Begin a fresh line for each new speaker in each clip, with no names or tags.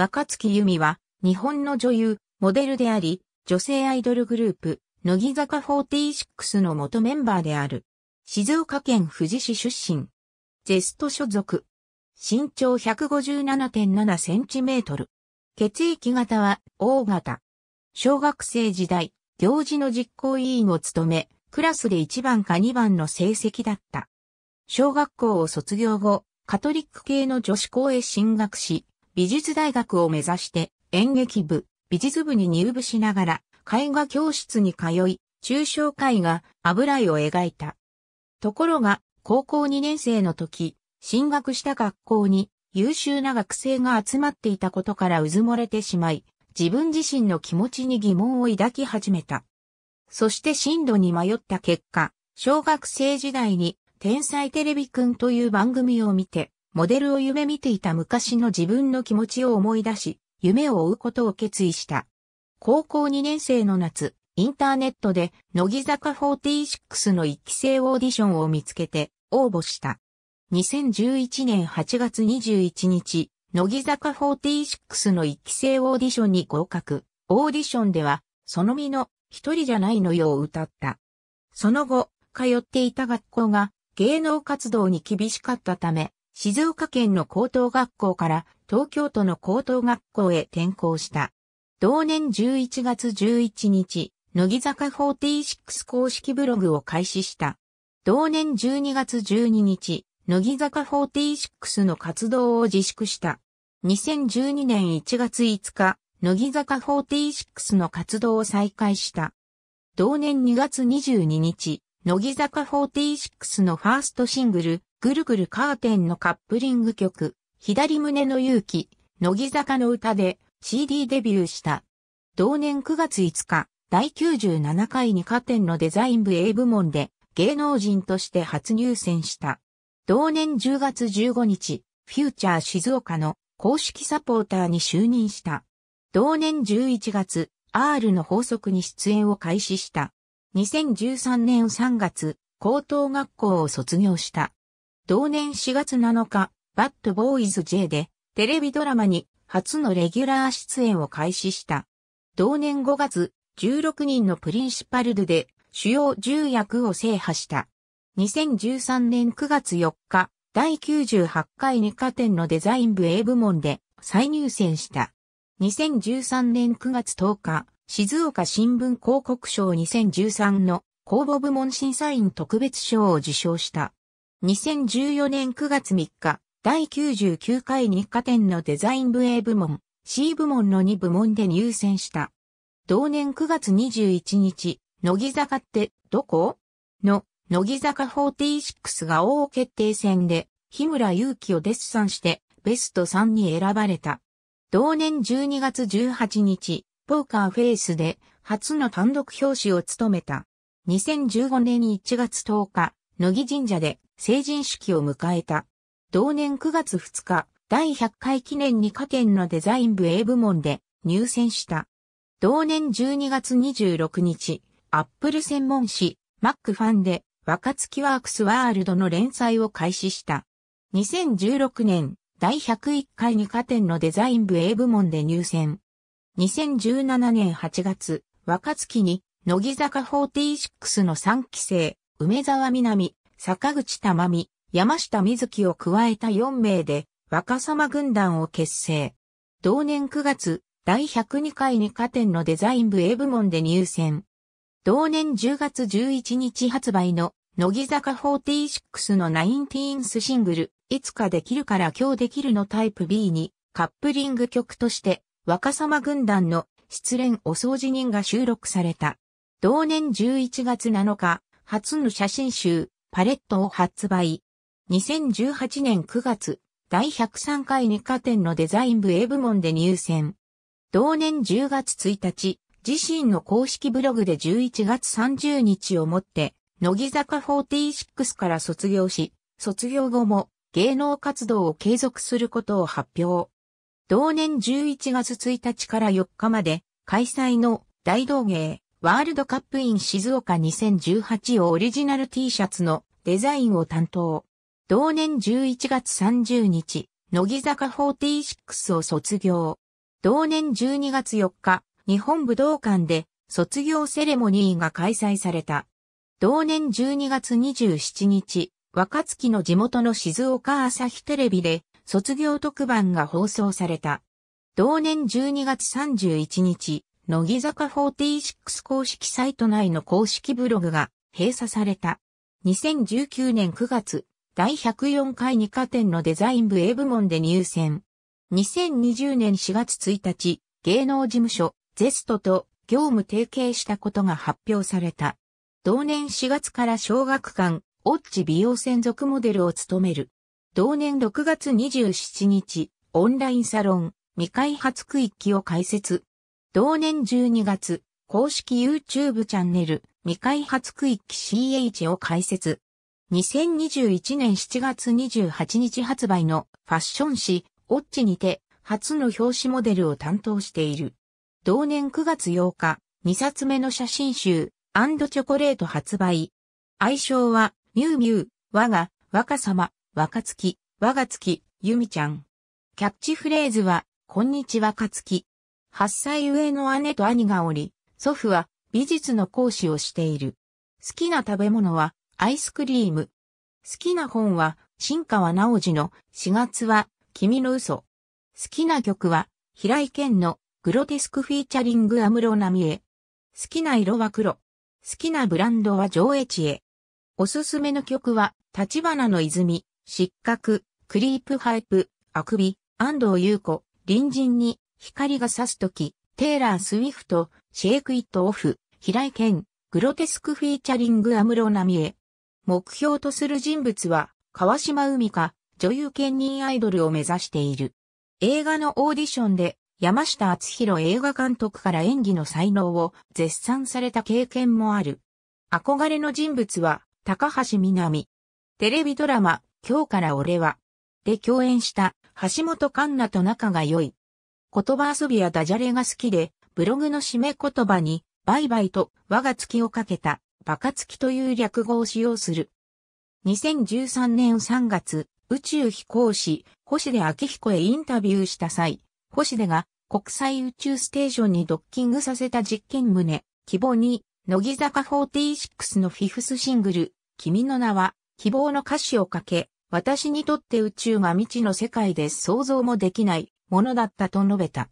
若月由美は、日本の女優、モデルであり、女性アイドルグループ、乃木坂46の元メンバーである。静岡県富士市出身。ゼスト所属。身長157.7センチメートル。血液型は O 型。小学生時代、行事の実行委員を務め、クラスで1番か2番の成績だった。小学校を卒業後、カトリック系の女子校へ進学し、美術大学を目指して演劇部、美術部に入部しながら絵画教室に通い、抽象絵画、油絵を描いた。ところが、高校2年生の時、進学した学校に優秀な学生が集まっていたことからうずもれてしまい、自分自身の気持ちに疑問を抱き始めた。そして進路に迷った結果、小学生時代に天才テレビくんという番組を見て、モデルを夢見ていた昔の自分の気持ちを思い出し、夢を追うことを決意した。高校2年生の夏、インターネットで、乃木坂46の1期生オーディションを見つけて、応募した。2011年8月21日、乃木坂46の1期生オーディションに合格。オーディションでは、その身の、一人じゃないのよを歌った。その後、通っていた学校が、芸能活動に厳しかったため、静岡県の高等学校から東京都の高等学校へ転校した。同年11月11日、乃木坂46公式ブログを開始した。同年12月12日、乃木坂46の活動を自粛した。2012年1月5日、乃木坂46の活動を再開した。同年2月22日、乃木坂46のファーストシングル、ぐるぐるカーテンのカップリング曲、左胸の勇気、乃木坂の歌で CD デビューした。同年9月5日、第97回にカーテンのデザイン部 A 部門で芸能人として初入選した。同年10月15日、フューチャー静岡の公式サポーターに就任した。同年11月、R の法則に出演を開始した。2013年3月、高等学校を卒業した。同年4月7日、バッドボーイズ J でテレビドラマに初のレギュラー出演を開始した。同年5月、16人のプリンシパルドで主要10役を制覇した。2013年9月4日、第98回二課展のデザイン部 A 部門で再入選した。2013年9月10日、静岡新聞広告賞2013の公募部門審査員特別賞を受賞した。2014年9月3日、第99回日課展のデザイン部 A 部門、C 部門の2部門で入選した。同年9月21日、乃木坂ってどこの乃木坂46が王決定戦で日村祐希をデッサンしてベスト3に選ばれた。同年12月18日、ポーカーフェイスで初の単独表紙を務めた。2015年1月10日、乃木神社で成人式を迎えた。同年9月2日、第100回記念に科研のデザイン部 A 部門で入選した。同年12月26日、アップル専門誌、マックファンで若月ワークスワールドの連載を開始した。2016年、第101回に科展のデザイン部 A 部門で入選。2017年8月、若月に、乃木坂46の3期生、梅沢南、坂口珠美、山下瑞希を加えた4名で若様軍団を結成。同年9月、第102回に加店のデザイン部 A 部門で入選。同年10月11日発売の乃木坂46のナインティーンスシングル、いつかできるから今日できるのタイプ B にカップリング曲として若様軍団の失恋お掃除人が収録された。同年11月7日、初の写真集、パレットを発売。2018年9月、第103回二課展のデザイン部 A 部門で入選。同年10月1日、自身の公式ブログで11月30日をもって、乃木坂46から卒業し、卒業後も芸能活動を継続することを発表。同年11月1日から4日まで開催の大道芸ワールドカップイン静岡2018をオリジナル T シャツのデザインを担当。同年11月30日、乃木坂46を卒業。同年12月4日、日本武道館で卒業セレモニーが開催された。同年12月27日、若月の地元の静岡朝日テレビで卒業特番が放送された。同年12月31日、乃木坂46公式サイト内の公式ブログが閉鎖された。2019年9月、第104回二課店のデザイン部 A 部門で入選。2020年4月1日、芸能事務所、ゼストと業務提携したことが発表された。同年4月から小学館、オッチ美容専属モデルを務める。同年6月27日、オンラインサロン、未開発区域を開設。同年12月、公式 YouTube チャンネル未開発区域 CH を開設。2021年7月28日発売のファッション誌、オッチにて初の表紙モデルを担当している。同年9月8日、2冊目の写真集、アンドチョコレート発売。愛称は、ミュウミュウ、我が、若様、若月、我が月、ユミちゃん。キャッチフレーズは、こんにちはかつき。8歳上の姉と兄がおり、祖父は美術の講師をしている。好きな食べ物はアイスクリーム。好きな本は新川直治の4月は君の嘘。好きな曲は平井堅のグロテスクフィーチャリングアムロナミエ。好きな色は黒。好きなブランドは上越へ。おすすめの曲は、立花の泉、失格、クリープハイプ、あくび、安藤優子、隣人に、光が差すとき、テイラー・スウィフト、シェイク・イット・オフ、平井健、グロテスク・フィーチャリング・アムロナミエ。目標とする人物は、川島海か、女優兼任アイドルを目指している。映画のオーディションで、山下敦弘映画監督から演技の才能を絶賛された経験もある。憧れの人物は、高橋みなみ。テレビドラマ、今日から俺は。で共演した、橋本環奈と仲が良い。言葉遊びやダジャレが好きで、ブログの締め言葉に、バイバイと我が月をかけた、バカ月という略語を使用する。2013年3月、宇宙飛行士、星出明彦へインタビューした際、星出が国際宇宙ステーションにドッキングさせた実験旨、希望に、乃木坂46のフィフスシングル、君の名は、希望の歌詞をかけ、私にとって宇宙が未知の世界で想像もできないものだったと述べた。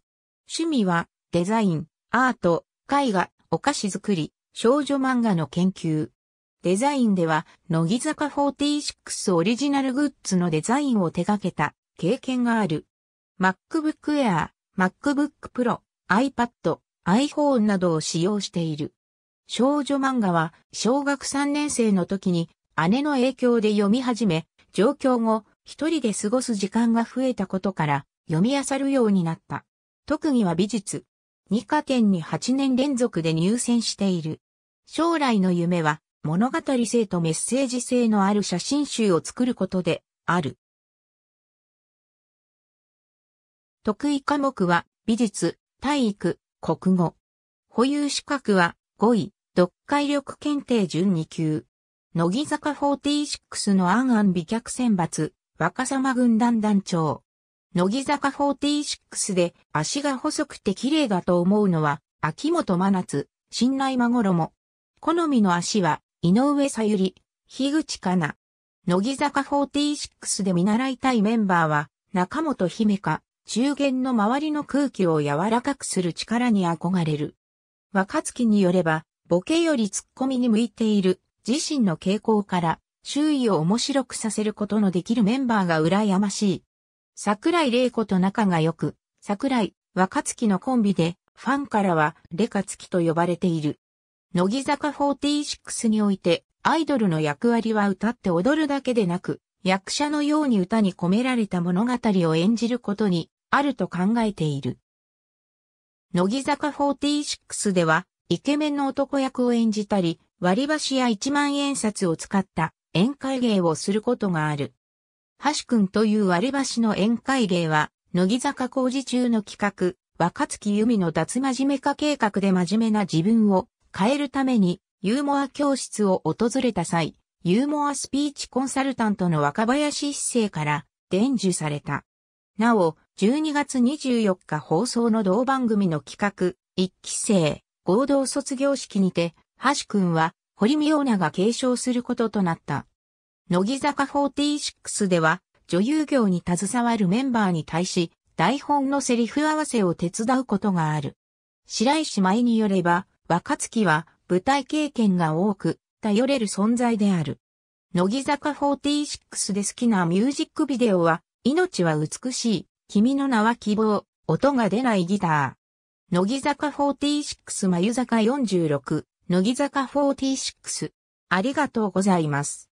趣味は、デザイン、アート、絵画、お菓子作り、少女漫画の研究。デザインでは、乃木坂46オリジナルグッズのデザインを手掛けた経験がある。MacBook Air、MacBook Pro、iPad、iPhone などを使用している。少女漫画は小学3年生の時に姉の影響で読み始め、上京後、一人で過ごす時間が増えたことから、読み漁るようになった。特技は美術。二課県に8年連続で入選している。将来の夢は物語性とメッセージ性のある写真集を作ることである。得意科目は美術、体育、国語。保有資格は5位、読解力検定準2級。乃木坂46のアンアン美脚選抜、若様軍団団長。乃木坂46で足が細くて綺麗だと思うのは、秋元真夏、新内真も。好みの足は、井上さゆり、樋口かな。乃木坂46で見習いたいメンバーは、中本姫か、中間の周りの空気を柔らかくする力に憧れる。若月によれば、ボケよりツッコミに向いている自身の傾向から、周囲を面白くさせることのできるメンバーが羨ましい桜井玲子と仲が良く、桜井、若月のコンビで、ファンからは、レカ月と呼ばれている。乃木坂46において、アイドルの役割は歌って踊るだけでなく、役者のように歌に込められた物語を演じることに、あると考えている。乃木坂46では、イケメンの男役を演じたり、割り箸や一万円札を使った宴会芸をすることがある。橋くんという割り箸の宴会芸は、乃木坂工事中の企画、若月由美の脱真面目化計画で真面目な自分を変えるために、ユーモア教室を訪れた際、ユーモアスピーチコンサルタントの若林一生から伝授された。なお、12月24日放送の同番組の企画、一期生合同卒業式にて、橋くんは、堀美央奈が継承することとなった。乃木坂46では、女優業に携わるメンバーに対し、台本のセリフ合わせを手伝うことがある。白石舞によれば、若月は舞台経験が多く、頼れる存在である。乃木坂46で好きなミュージックビデオは、命は美しい、君の名は希望、音が出ないギター。乃木坂46、眉坂46、乃木坂46。ありがとうございます。